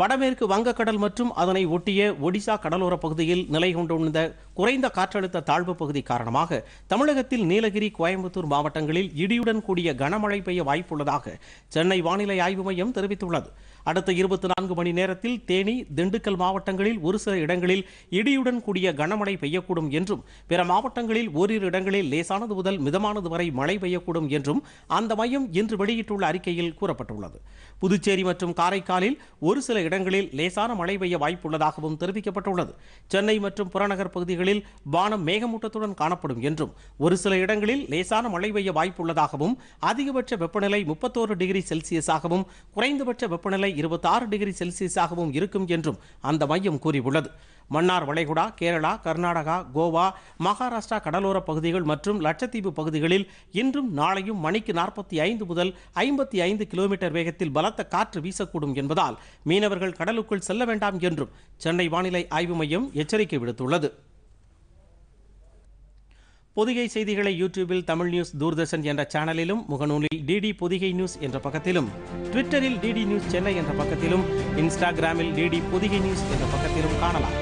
வடமேற்கு வங்கக்கடல் மற்றும் அதனை ஒட்டிய ஒடிசா கடலோர பகுதியில் நிலை கொண்டுள்ள குறைந்த காற்றழுத்த தாழ்வு பகுதி காரணமாக தமிழகத்தில் நீலகிரி கோயம்புத்தூர் மாவட்டங்களில் இடியுடன் கூடிய கனமழை பெய்ய வாய்ப்புள்ளதாக சென்னை வானிலை ஆய்வு மையம் தெரிவித்துள்ளது அடுத்த இருபத்தி நான்கு மணி நேரத்தில் தேனி திண்டுக்கல் மாவட்டங்களில் ஒரு சில இடங்களில் இடியுடன் கூடிய கனமழை பெய்யக்கூடும் என்றும் பிற மாவட்டங்களில் ஓரிரு இடங்களில் லேசானது முதல் மிதமானது வரை மழை பெய்யக்கூடும் என்றும் அந்த மையம் இன்று வெளியிட்டுள்ள அறிக்கையில் கூறப்பட்டுள்ளது புதுச்சேரி மற்றும் காரைக்காலில் ஒரு சில இடங்களில் லேசான மழை பெய்ய வாய்ப்புள்ளதாகவும் தெரிவிக்கப்பட்டுள்ளது சென்னை மற்றும் புறநகர் பகுதிகளில் வானம் மேகமூட்டத்துடன் காணப்படும் என்றும் ஒரு சில இடங்களில் லேசான மழை பெய்ய வாய்ப்புள்ளதாகவும் அதிகபட்ச வெப்பநிலை முப்பத்தோரு டிகிரி செல்சியஸாகவும் குறைந்தபட்ச வெப்பநிலை இருபத்தாறு டிகிரி செல்சியஸாகவும் இருக்கும் என்றும் அந்த மையம் கூறியுள்ளது மன்னார் வளைகுடா கேரளா கர்நாடகா கோவா மகாராஷ்டிரா கடலோர பகுதிகள் மற்றும் லட்சத்தீவு பகுதிகளில் இன்றும் நாளையும் மணிக்கு நாற்பத்தி ஐந்து முதல் ஐம்பத்தி ஐந்து கிலோமீட்டர் வேகத்தில் பலத்த காற்று வீசக்கூடும் என்பதால் மீனவர்கள் கடலுக்குள் செல்ல வேண்டாம் என்றும் சென்னை வானிலை ஆய்வு மையம் எச்சரிக்கை விடுத்துள்ளது பொதிகை செய்திகளை யூடியூபில் தமிழ் நியூஸ் தூர்தர்ஷன் என்ற சேனலிலும் முகநூலில் டிடி பொதிகை நியூஸ் என்ற பக்கத்திலும் ட்விட்டரில் டிடி நியூஸ் சென்னை என்ற பக்கத்திலும் இன்ஸ்டாகிராமில் டிடி பொதிகை நியூஸ் என்ற பக்கத்திலும் காணலாம்